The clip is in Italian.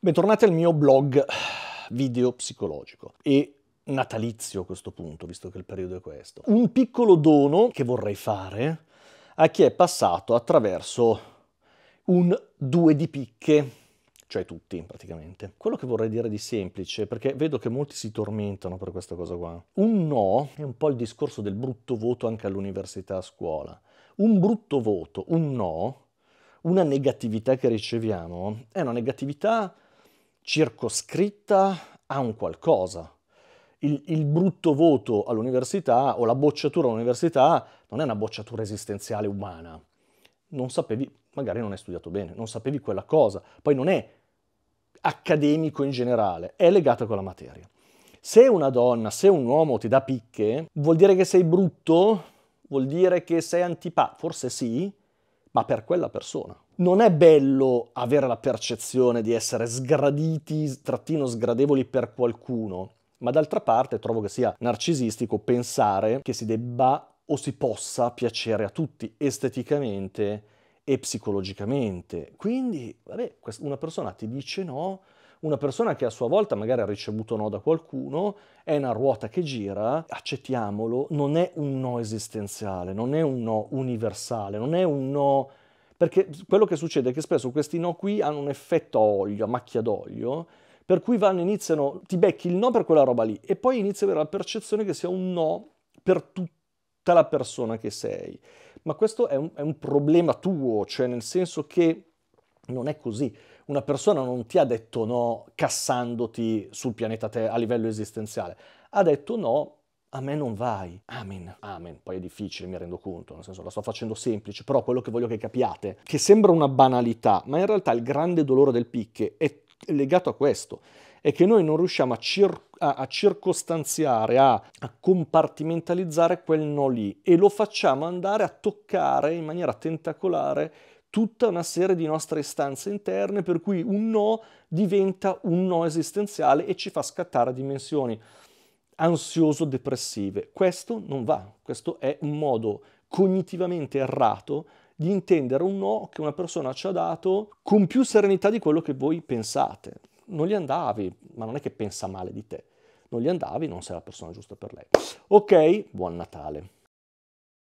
Bentornati al mio blog video psicologico e natalizio a questo punto, visto che il periodo è questo. Un piccolo dono che vorrei fare a chi è passato attraverso un due di picche, cioè tutti praticamente. Quello che vorrei dire di semplice, perché vedo che molti si tormentano per questa cosa qua. Un no è un po' il discorso del brutto voto anche all'università a scuola. Un brutto voto, un no, una negatività che riceviamo è una negatività circoscritta a un qualcosa. Il, il, brutto voto all'università o la bocciatura all'università non è una bocciatura esistenziale umana. Non sapevi, magari non hai studiato bene, non sapevi quella cosa. Poi non è accademico in generale, è legato a quella materia. Se una donna, se un uomo ti dà picche, vuol dire che sei brutto? Vuol dire che sei antipatico? Forse sì, ma per quella persona. Non è bello avere la percezione di essere sgraditi, trattino sgradevoli per qualcuno, ma d'altra parte trovo che sia narcisistico pensare che si debba o si possa piacere a tutti esteticamente e psicologicamente. Quindi, vabbè, una persona ti dice no, una persona che a sua volta magari ha ricevuto no da qualcuno, è una ruota che gira, accettiamolo, non è un no esistenziale, non è un no universale, non è un no... Perché quello che succede è che spesso questi no qui hanno un effetto a olio, a macchia d'olio, per cui vanno, iniziano, ti becchi il no per quella roba lì e poi inizi ad avere la percezione che sia un no per tutta la persona che sei ma questo è un, è un problema tuo, cioè nel senso che non è così. Una persona non ti ha detto no cassandoti sul pianeta Terra a livello esistenziale, ha detto no a me non vai. Amen. Amen. Poi è difficile, mi rendo conto, nel senso la sto facendo semplice, però quello che voglio che capiate, che sembra una banalità, ma in realtà il grande dolore del picche è legato a questo è che noi non riusciamo a, cir- a, a circostanziare, a, a, compartimentalizzare quel no lì e lo facciamo andare a toccare in maniera tentacolare tutta una serie di nostre istanze interne per cui un no diventa un no esistenziale e ci fa scattare dimensioni ansioso-depressive. Questo non va, questo è un modo cognitivamente errato di intendere un no che una persona ci ha dato con più serenità di quello che voi pensate non gli andavi, ma non è che pensa male di te, non gli andavi, non sei la persona giusta per lei. Ok, buon Natale.